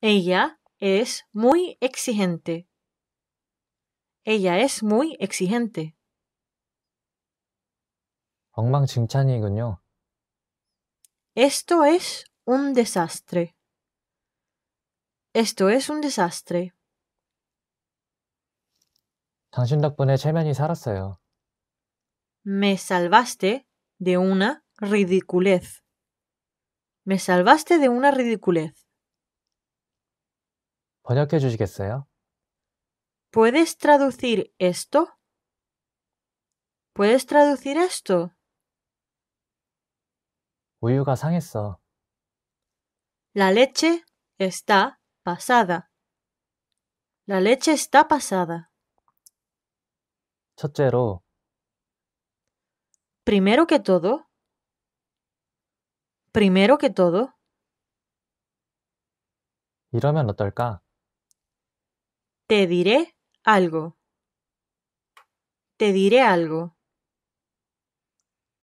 Ella es muy exigente. Ella es muy exigente. 엉망진창이군요. Esto es un desastre. Esto es un desastre. Me salvaste de una ridiculez. Me salvaste de una ridiculez. ¿Puedes traducir esto? ¿Puedes traducir esto? La leche está pasada. La leche está pasada. Primero que todo, Primero que todo, 이러면 어떨까? te diré algo. Te diré algo.